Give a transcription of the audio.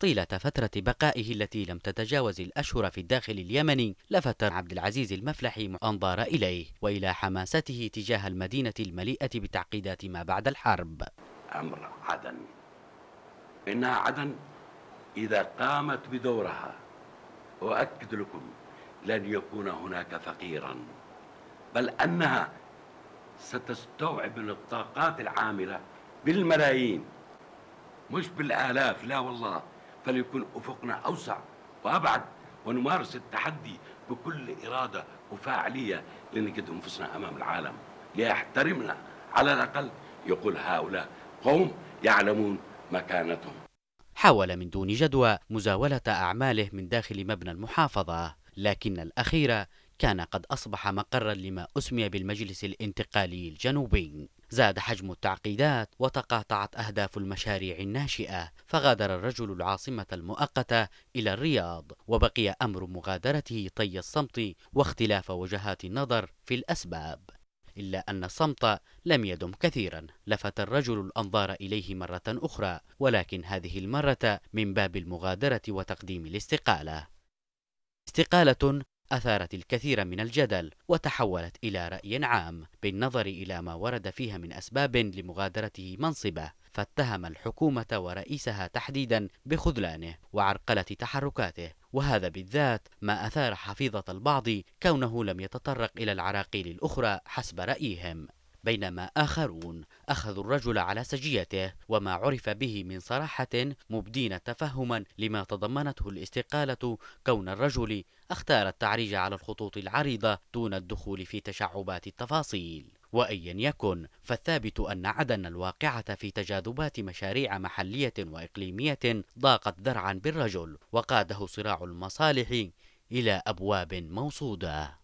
طيلة فترة بقائه التي لم تتجاوز الأشهر في الداخل اليمني لفت عبد العزيز المفلحي أنظار إليه وإلى حماسته تجاه المدينة المليئة بتعقيدات ما بعد الحرب أمر عدن إنها عدن إذا قامت بدورها وأكد لكم لن يكون هناك فقيرا بل أنها ستستوعب الطاقات العاملة بالملايين مش بالآلاف لا والله فليكن أفقنا أوسع وأبعد ونمارس التحدي بكل إرادة وفاعلية لنجد أنفسنا أمام العالم ليحترمنا على الأقل يقول هؤلاء قوم يعلمون مكانتهم حاول من دون جدوى مزاولة أعماله من داخل مبنى المحافظة لكن الأخير كان قد أصبح مقرا لما أسمي بالمجلس الانتقالي الجنوبي زاد حجم التعقيدات وتقاطعت أهداف المشاريع الناشئة فغادر الرجل العاصمة المؤقتة إلى الرياض وبقي أمر مغادرته طي الصمت واختلاف وجهات النظر في الأسباب إلا أن الصمت لم يدم كثيرا لفت الرجل الأنظار إليه مرة أخرى ولكن هذه المرة من باب المغادرة وتقديم الاستقالة استقالة أثارت الكثير من الجدل وتحولت إلى رأي عام بالنظر إلى ما ورد فيها من أسباب لمغادرته منصبه فاتهم الحكومة ورئيسها تحديدا بخذلانه وعرقلة تحركاته وهذا بالذات ما أثار حفيظة البعض كونه لم يتطرق إلى العراقيل الأخرى حسب رأيهم بينما آخرون أخذوا الرجل على سجيته وما عرف به من صراحة مبدين تفهما لما تضمنته الاستقالة كون الرجل اختار التعريج على الخطوط العريضة دون الدخول في تشعبات التفاصيل وأيا يكن فالثابت أن عدن الواقعة في تجاذبات مشاريع محلية وإقليمية ضاقت ذرعا بالرجل وقاده صراع المصالح إلى أبواب موصودة